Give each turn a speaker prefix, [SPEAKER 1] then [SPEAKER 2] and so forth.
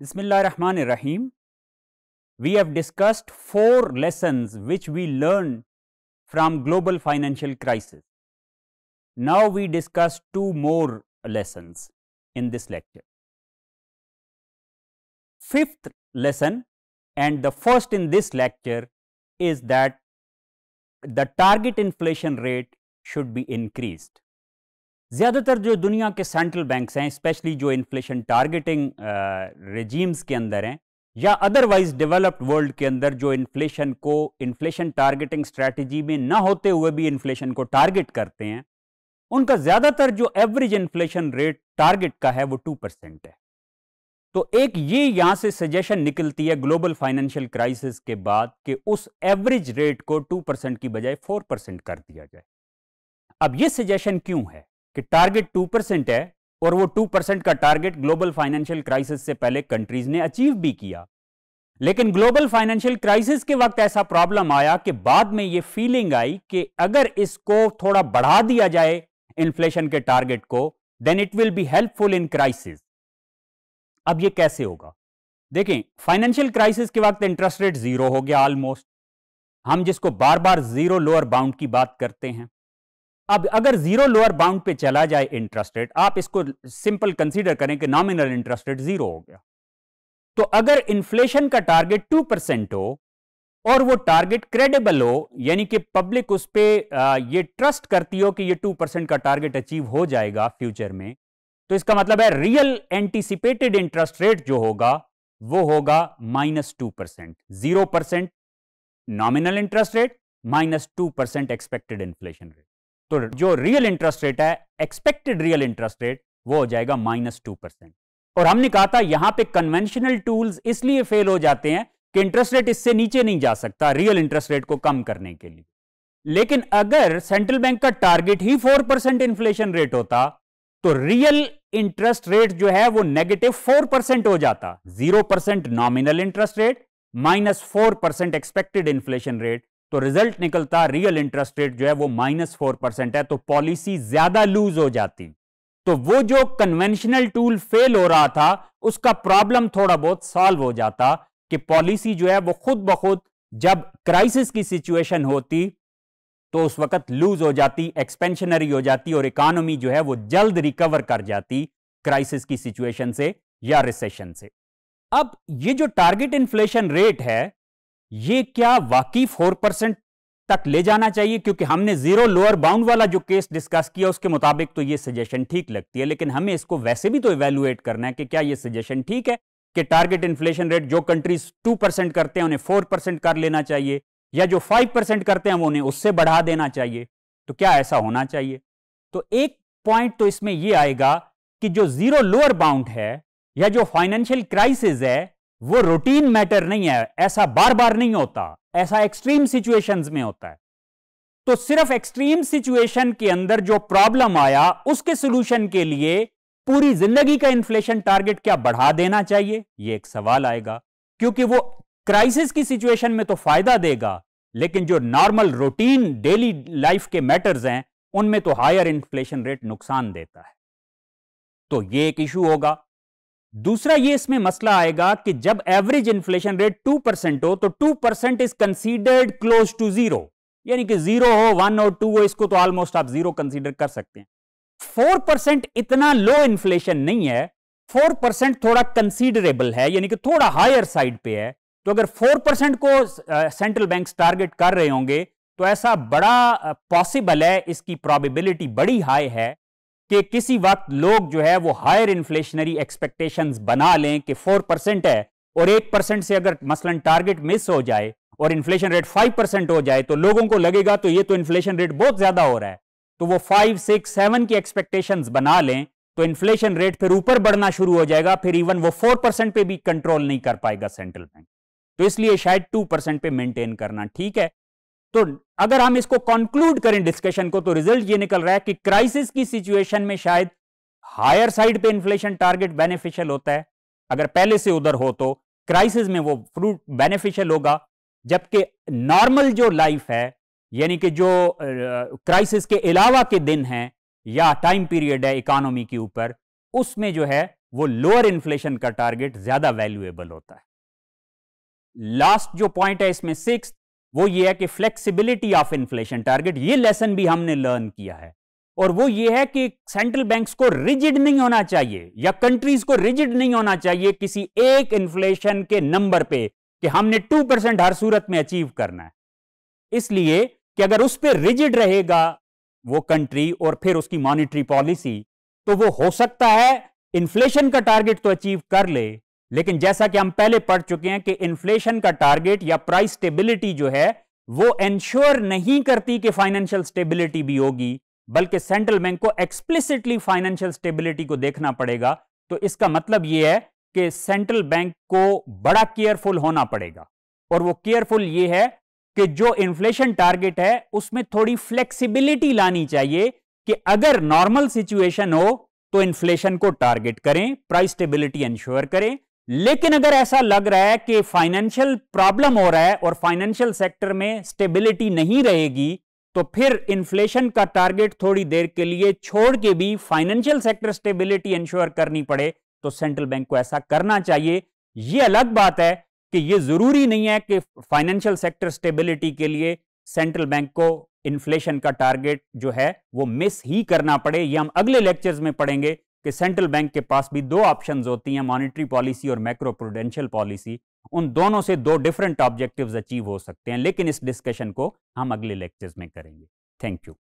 [SPEAKER 1] Bismillah Rahman Rahim. We have discussed four lessons which we learned from global financial crisis. Now we discuss two more lessons in this lecture. Fifth lesson and the first in this lecture is that the target inflation rate should be increased. ज़्यादातर जो दुनिया के central banks हैं specially जो inflation targeting regimes के अंदर हैं या अदरवाइज डेवलप्ड वर्ल्ड के अंदर जो इन्फ्लेशन को इन्फ्लेशन टारगेटिंग स्ट्रैटेजी में ना होते हुए भी इन्फ्लेशन को टारगेट करते हैं उनका ज़्यादातर जो एवरेज इन्फ्लेशन रेट टारगेट का है वो टू परसेंट है तो एक ये यहाँ से सजेशन निकलती है ग्लोबल फाइनेंशियल क्राइसिस के बाद कि उस एवरेज रेट को टू परसेंट की बजाय फोर परसेंट कर दिया जाए अब ये सजेशन क्यों है कि टारगेट टू परसेंट है और वो टू परसेंट का टारगेट ग्लोबल फाइनेंशियल क्राइसिस से पहले कंट्रीज ने अचीव भी किया लेकिन ग्लोबल फाइनेंशियल क्राइसिस के वक्त ऐसा प्रॉब्लम आया कि बाद में ये फीलिंग आई कि अगर इसको थोड़ा बढ़ा दिया जाए इन्फ्लेशन के टारगेट को then it will be helpful in crisis अब ये कैसे होगा देखें फाइनेंशियल क्राइसिस के वक्त इंटरेस्ट रेट जीरो हो गया ऑलमोस्ट हम जिसको बार बार जीरो लोअर बाउंड की बात करते हैं अब अगर जीरो लोअर बाउंड पे चला जाए इंटरेस्ट रेट आप इसको सिंपल कंसीडर करें कि नॉमिनल इंटरेस्ट रेट जीरो हो गया तो अगर इन्फ्लेशन का टारगेट टू परसेंट हो और वो टारगेट क्रेडिबल हो यानी कि पब्लिक उस पर यह ट्रस्ट करती हो कि ये टू परसेंट का टारगेट अचीव हो जाएगा फ्यूचर में तो इसका मतलब है रियल एंटीसिपेटेड इंटरेस्ट रेट जो होगा वो होगा minus two percent zero percent nominal interest rate minus two percent expected inflation rate तो जो रियल इंटरेस्ट रेट है एक्सपेक्टेड रियल इंटरेस्ट रेट वो हो जाएगा माइनस टू परसेंट और हमने कहा था यहां पे कन्वेंशनल टूल्स इसलिए फेल हो जाते हैं कि इंटरेस्ट रेट इससे नीचे नहीं जा सकता रियल इंटरेस्ट रेट को कम करने के लिए लेकिन अगर सेंट्रल बैंक का टारगेट ही फोर परसेंट इन्फ्लेशन रेट होता तो रियल इंटरेस्ट रेट जो है वो नेगेटिव फोर परसेंट हो जाता zero percent nominal interest rate minus four percent expected inflation rate तो रिजल्ट निकलता रियल इंटरेस्ट रेट जो है वो माइनस फोर परसेंट है तो पॉलिसी ज्यादा लूज हो जाती तो वो जो कन्वेंशनल टूल फेल हो रहा था उसका प्रॉब्लम थोड़ा बहुत सॉल्व हो जाता कि पॉलिसी जो है वो खुद ब खुद जब क्राइसिस की सिचुएशन होती तो उस वक्त लूज हो जाती एक्सपेंशनरी हो जाती और इकोनॉमी जो है वो जल्द रिकवर कर जाती क्राइसिस की सिचुएशन से या रिसेशन से अब ये जो टारगेट इन्फ्लेशन रेट है ये क्या वाकई फोर परसेंट तक ले जाना चाहिए क्योंकि हमने जीरो लोअर बाउंड वाला जो केस डिस्कस किया उसके मुताबिक तो ये सजेशन ठीक लगती है लेकिन हमें इसको वैसे भी तो इवेलुएट करना है कि क्या ये सजेशन ठीक है कि टारगेट इन्फ्लेशन रेट जो कंट्रीज टू परसेंट करते हैं उन्हें फोर परसेंट कर लेना चाहिए या जो फाइव परसेंट करते हैं उन्हें उससे बढ़ा देना चाहिए तो क्या ऐसा होना चाहिए तो एक पॉइंट तो इसमें यह आएगा कि जो जीरो लोअर बाउंड है या जो फाइनेंशियल क्राइसिस है वो रूटीन मैटर नहीं है ऐसा बार बार नहीं होता ऐसा एक्सट्रीम सिचुएशंस में होता है तो सिर्फ एक्सट्रीम सिचुएशन के अंदर जो प्रॉब्लम आया उसके सोल्यूशन के लिए पूरी जिंदगी का इन्फ्लेशन टारगेट क्या बढ़ा देना चाहिए यह एक सवाल आएगा क्योंकि वो क्राइसिस की सिचुएशन में तो फायदा देगा लेकिन जो नॉर्मल रूटीन डेली लाइफ के मैटर्स हैं उनमें तो हायर इन्फ्लेशन रेट नुकसान देता है तो ये एक इशू होगा दूसरा ये इसमें मसला आएगा कि जब average inflation rate two percent हो तो two percent is considered close to zero यानी कि जीरो हो वन और टू हो इसको तो ऑलमोस्ट आप जीरो कंसीडर कर सकते हैं फोर परसेंट इतना लो इन्फ्लेशन नहीं है फोर परसेंट थोड़ा कंसीडरेबल है यानी कि थोड़ा हायर साइड पे है तो अगर फोर परसेंट को सेंट्रल बैंक टारगेट कर रहे होंगे तो ऐसा बड़ा पॉसिबल है इसकी प्रॉबिबिलिटी बड़ी हाई है कि किसी वक्त लोग जो है वो हायर इन्फ्लेशनरी एक्सपेक्टेशंस बना लें कि फोर परसेंट है और एक परसेंट से अगर मसलन टारगेट मिस हो जाए और इन्फ्लेशन रेट फाइव परसेंट हो जाए तो लोगों को लगेगा तो ये तो इन्फ्लेशन रेट बहुत ज्यादा हो रहा है तो वो फाइव सिक्स सेवन की एक्सपेक्टेशन बना लें तो इन्फ्लेशन रेट फिर ऊपर बढ़ना शुरू हो जाएगा फिर इवन वो फोर परसेंट पे भी कंट्रोल नहीं कर पाएगा सेंट्रल बैंक तो इसलिए शायद टू परसेंट पे मेंटेन करना ठीक है तो अगर हम इसको कंक्लूड करें डिस्कशन को तो रिजल्ट ये निकल रहा है कि क्राइसिस की सिचुएशन में शायद हायर साइड पे इन्फ्लेशन टारगेट बेनिफिशियल होता है अगर पहले से उधर हो तो क्राइसिस में वो फ्रूट बेनिफिशियल होगा जबकि नॉर्मल जो लाइफ है यानी कि जो क्राइसिस के अलावा के दिन हैं या टाइम पीरियड है इकोनॉमी के ऊपर उसमें जो है वो लोअर इन्फ्लेशन का टारगेट ज्यादा वैल्यूएबल होता है लास्ट जो पॉइंट है इसमें सिक्स वो ये है कि फ्लेक्सिबिलिटी ऑफ इन्फ्लेशन टारगेट ये लेसन भी हमने लर्न किया है और वो ये है कि सेंट्रल बैंक्स को रिजिड नहीं होना चाहिए या कंट्रीज को रिजिड नहीं होना चाहिए किसी एक इन्फ्लेशन के नंबर पे कि हमने टू परसेंट हर सूरत में अचीव करना है इसलिए कि अगर उस पर रिजिड रहेगा वो कंट्री और फिर उसकी मॉनिटरी पॉलिसी तो वो हो सकता है इन्फ्लेशन का टारगेट तो अचीव कर ले लेकिन जैसा कि हम पहले पढ़ चुके हैं कि इन्फ्लेशन का टारगेट या प्राइस स्टेबिलिटी जो है वो एंश्योर नहीं करती कि फाइनेंशियल स्टेबिलिटी भी होगी बल्कि सेंट्रल बैंक को एक्सप्लिसिटली फाइनेंशियल स्टेबिलिटी को देखना पड़ेगा तो इसका मतलब यह है कि सेंट्रल बैंक को बड़ा केयरफुल होना पड़ेगा और वो केयरफुल ये है कि जो इन्फ्लेशन टारगेट है उसमें थोड़ी फ्लेक्सिबिलिटी लानी चाहिए कि अगर नॉर्मल सिचुएशन हो तो इन्फ्लेशन को टारगेट करें प्राइस स्टेबिलिटी इंश्योर करें लेकिन अगर ऐसा लग रहा है कि फाइनेंशियल प्रॉब्लम हो रहा है और फाइनेंशियल सेक्टर में स्टेबिलिटी नहीं रहेगी तो फिर इन्फ्लेशन का टारगेट थोड़ी देर के लिए छोड़ के भी फाइनेंशियल सेक्टर स्टेबिलिटी इंश्योर करनी पड़े तो सेंट्रल बैंक को ऐसा करना चाहिए यह अलग बात है कि यह जरूरी नहीं है कि फाइनेंशियल सेक्टर स्टेबिलिटी के लिए सेंट्रल बैंक को इन्फ्लेशन का टारगेट जो है वो मिस ही करना पड़े ये हम अगले लेक्चर्स में पढ़ेंगे कि सेंट्रल बैंक के पास भी दो ऑप्शंस होती हैं मॉनेटरी पॉलिसी और मैक्रो प्रोडेंशियल पॉलिसी उन दोनों से दो डिफरेंट ऑब्जेक्टिव्स अचीव हो सकते हैं लेकिन इस डिस्कशन को हम अगले लेक्चर्स में करेंगे थैंक यू